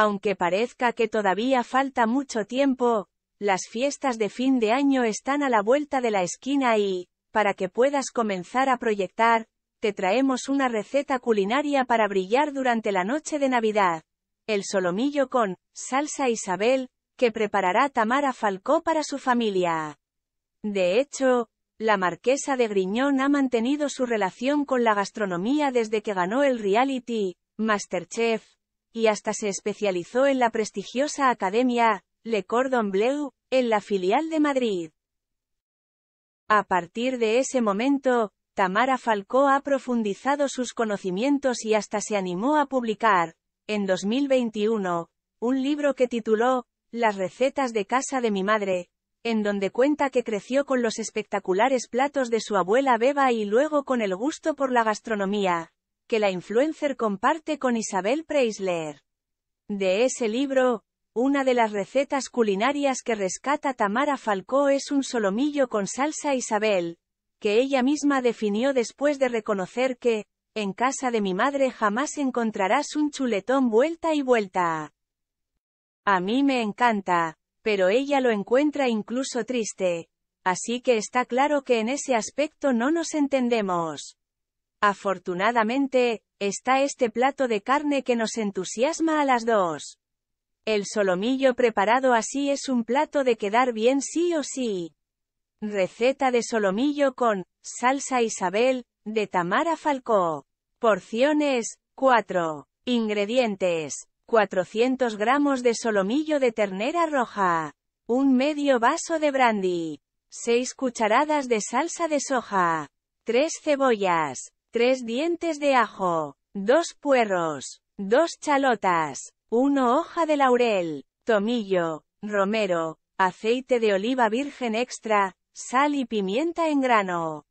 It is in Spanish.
Aunque parezca que todavía falta mucho tiempo, las fiestas de fin de año están a la vuelta de la esquina y, para que puedas comenzar a proyectar, te traemos una receta culinaria para brillar durante la noche de Navidad. El solomillo con salsa Isabel, que preparará Tamara Falcó para su familia. De hecho, la marquesa de Griñón ha mantenido su relación con la gastronomía desde que ganó el reality, Masterchef, y hasta se especializó en la prestigiosa Academia Le Cordon Bleu, en la filial de Madrid. A partir de ese momento, Tamara Falcó ha profundizado sus conocimientos y hasta se animó a publicar, en 2021, un libro que tituló, Las recetas de casa de mi madre, en donde cuenta que creció con los espectaculares platos de su abuela Beba y luego con el gusto por la gastronomía, que la influencer comparte con Isabel Preisler. De ese libro, una de las recetas culinarias que rescata Tamara Falcó es un solomillo con salsa Isabel, que ella misma definió después de reconocer que, en casa de mi madre jamás encontrarás un chuletón vuelta y vuelta. A mí me encanta, pero ella lo encuentra incluso triste. Así que está claro que en ese aspecto no nos entendemos. Afortunadamente, está este plato de carne que nos entusiasma a las dos. El solomillo preparado así es un plato de quedar bien sí o sí. Receta de solomillo con salsa Isabel, de Tamara Falcó. Porciones, 4. Ingredientes. 400 gramos de solomillo de ternera roja. Un medio vaso de brandy. 6 cucharadas de salsa de soja. 3 cebollas tres dientes de ajo, dos puerros, dos chalotas, 1 hoja de laurel, tomillo, romero, aceite de oliva virgen extra, sal y pimienta en grano.